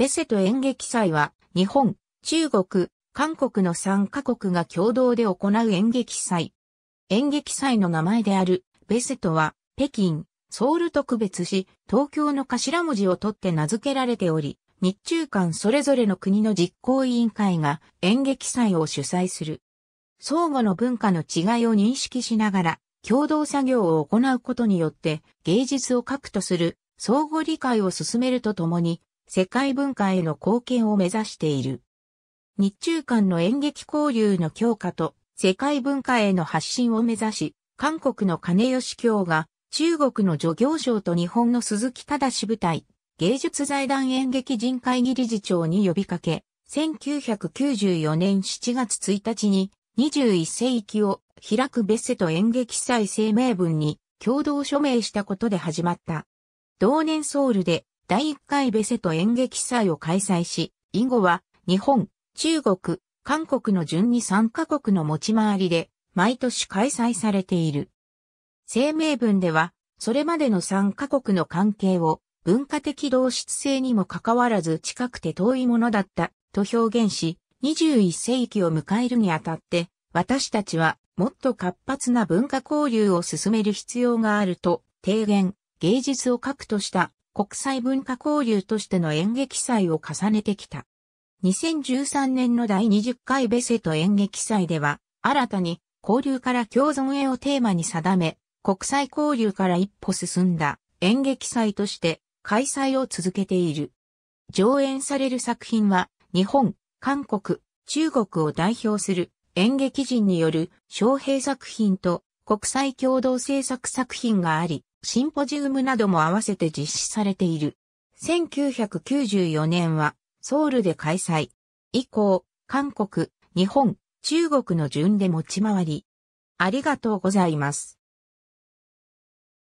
ベセト演劇祭は、日本、中国、韓国の3カ国が共同で行う演劇祭。演劇祭の名前である、ベセトは、北京、ソウル特別し、東京の頭文字を取って名付けられており、日中間それぞれの国の実行委員会が演劇祭を主催する。相互の文化の違いを認識しながら、共同作業を行うことによって芸術を核とする相互理解を進めるとともに世界文化への貢献を目指している。日中間の演劇交流の強化と世界文化への発信を目指し、韓国の金吉京が中国の助業省と日本の鈴木忠部隊、芸術財団演劇人会議理事長に呼びかけ、1994年7月1日に21世紀を開く別世と演劇祭声明文に共同署名したことで始まった。同年ソウルで第1回ベセト演劇祭を開催し、以後は日本、中国、韓国の順に3カ国の持ち回りで毎年開催されている。声明文では、それまでの3カ国の関係を文化的同質性にもかかわらず近くて遠いものだったと表現し、21世紀を迎えるにあたって、私たちはもっと活発な文化交流を進める必要があると提言、芸術を核とした国際文化交流としての演劇祭を重ねてきた。2013年の第20回ベセト演劇祭では、新たに交流から共存へをテーマに定め、国際交流から一歩進んだ演劇祭として開催を続けている。上演される作品は日本、韓国、中国を代表する演劇人による招聘作品と国際共同制作作品があり、シンポジウムなども合わせて実施されている。1994年はソウルで開催。以降、韓国、日本、中国の順で持ち回り。ありがとうございます。